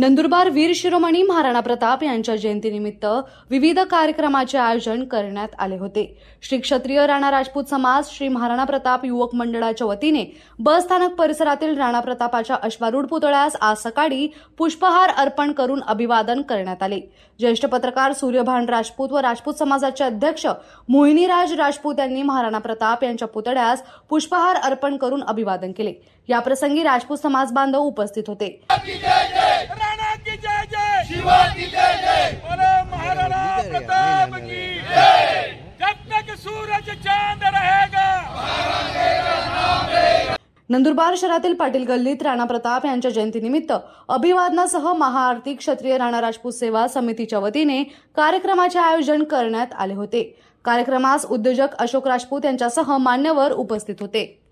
नंदुरबार वीर शिरोमणी महाराणा प्रताप यांच्या जयंतीनिमित्त विविध कार्यक्रमाचे आयोजन करण्यात आले होते श्री क्षत्रिय राणा राजपूत समाज श्री महाराणा प्रताप युवक मंडळाच्या वतीने बस स्थानक परिसरातील राणा प्रतापाच्या अश्वारूढ पुतळ्यास आज सकाळी पुष्पहार अर्पण करून अभिवादन करण्यात आले ज्येष्ठ पत्रकार सूर्यभान राजपूत व राजपूत समाजाचे अध्यक्ष मोहिनीराज राजपूत यांनी महाराणा प्रताप यांच्या पुतळ्यास पुष्पहार अर्पण करून अभिवादन केले याप्रसंगी राजपूत समाज बांधव उपस्थित होते नंदुरबार शहरातील पाटील गल्लीत राणा प्रताप यांच्या जयंतीनिमित्त अभिवादनासह महाआरती क्षत्रिय राणा राजपूत सेवा समितीच्या वतीने कार्यक्रमाचे आयोजन करण्यात आले होते कार्यक्रमास उद्योजक अशोक राजपूत यांच्यासह मान्यवर उपस्थित होते